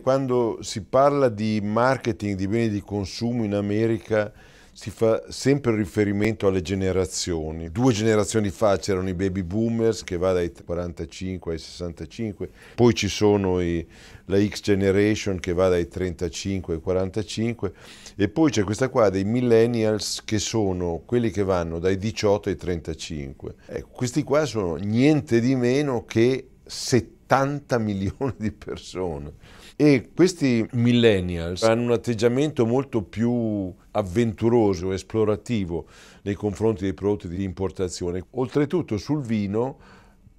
Quando si parla di marketing di beni di consumo in America si fa sempre riferimento alle generazioni. Due generazioni fa c'erano i baby boomers che va dai 45 ai 65, poi ci sono i, la X generation che va dai 35 ai 45 e poi c'è questa qua dei millennials che sono quelli che vanno dai 18 ai 35. Ecco, questi qua sono niente di meno che 70 80 milioni di persone. E questi millennials hanno un atteggiamento molto più avventuroso, esplorativo nei confronti dei prodotti di importazione. Oltretutto sul vino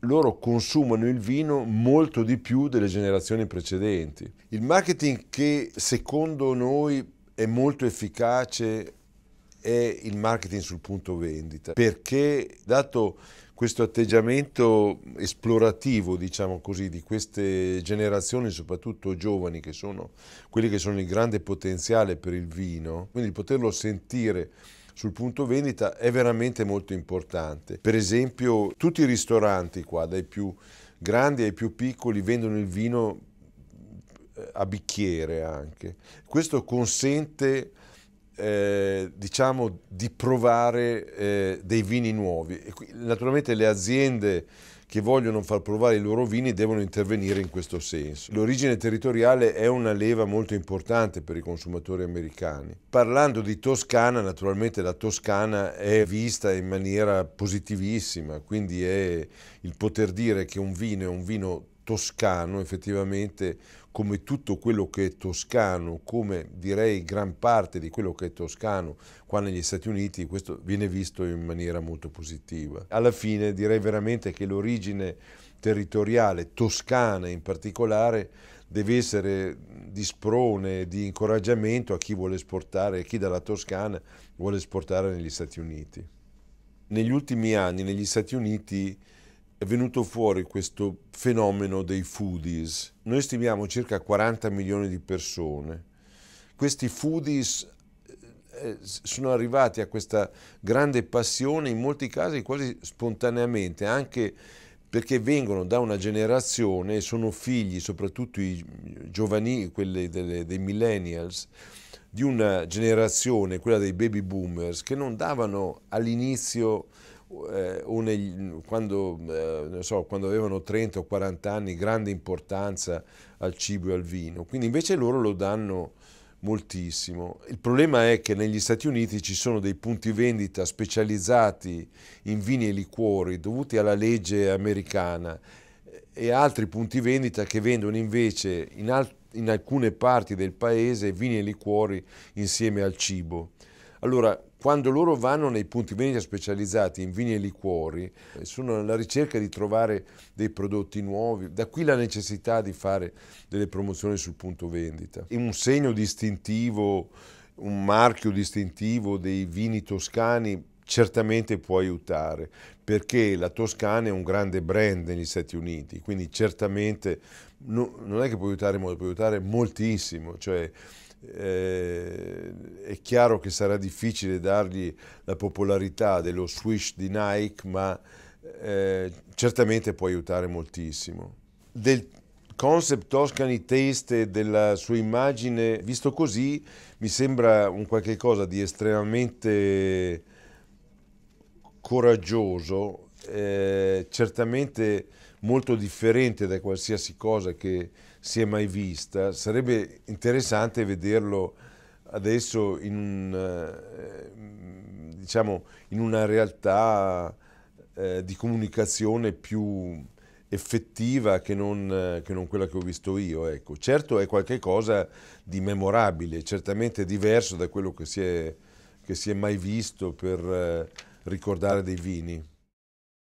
loro consumano il vino molto di più delle generazioni precedenti. Il marketing che secondo noi è molto efficace è il marketing sul punto vendita, perché dato questo atteggiamento esplorativo, diciamo così, di queste generazioni, soprattutto giovani, che sono quelli che sono il grande potenziale per il vino, quindi poterlo sentire sul punto vendita è veramente molto importante. Per esempio, tutti i ristoranti qua, dai più grandi ai più piccoli, vendono il vino eh, a bicchiere anche. Questo consente eh, diciamo, di provare eh, dei vini nuovi. E qui, naturalmente le aziende che vogliono far provare i loro vini devono intervenire in questo senso. L'origine territoriale è una leva molto importante per i consumatori americani. Parlando di Toscana, naturalmente la Toscana è vista in maniera positivissima, quindi è il poter dire che un vino è un vino toscano effettivamente come tutto quello che è toscano, come direi gran parte di quello che è toscano qua negli Stati Uniti, questo viene visto in maniera molto positiva. Alla fine direi veramente che l'origine territoriale toscana in particolare deve essere di sprone, di incoraggiamento a chi vuole esportare, a chi dalla Toscana vuole esportare negli Stati Uniti. Negli ultimi anni negli Stati Uniti è venuto fuori questo fenomeno dei foodies. Noi stimiamo circa 40 milioni di persone. Questi foodies eh, eh, sono arrivati a questa grande passione in molti casi quasi spontaneamente, anche perché vengono da una generazione sono figli, soprattutto i giovani, quelli delle, dei millennials, di una generazione, quella dei baby boomers, che non davano all'inizio eh, un, quando, eh, so, quando, avevano 30 o 40 anni grande importanza al cibo e al vino, quindi invece loro lo danno moltissimo. Il problema è che negli Stati Uniti ci sono dei punti vendita specializzati in vini e liquori dovuti alla legge americana eh, e altri punti vendita che vendono invece in, in alcune parti del paese vini e liquori insieme al cibo. Allora, quando loro vanno nei punti vendita specializzati in vini e liquori, eh, sono alla ricerca di trovare dei prodotti nuovi, da qui la necessità di fare delle promozioni sul punto vendita. un segno distintivo, un marchio distintivo dei vini toscani certamente può aiutare, perché la Toscana è un grande brand negli Stati Uniti, quindi certamente no, non è che può aiutare molto, può aiutare moltissimo, cioè eh, è chiaro che sarà difficile dargli la popolarità dello swish di Nike, ma eh, certamente può aiutare moltissimo. Del concept Toscani Taste e della sua immagine, visto così, mi sembra un qualche cosa di estremamente coraggioso, eh, certamente molto differente da qualsiasi cosa che si è mai vista. Sarebbe interessante vederlo adesso in, un, eh, diciamo, in una realtà eh, di comunicazione più effettiva che non, eh, che non, quella che ho visto io. Ecco. Certo è qualcosa di memorabile, certamente diverso da quello che si è, che si è mai visto per eh, ricordare dei vini.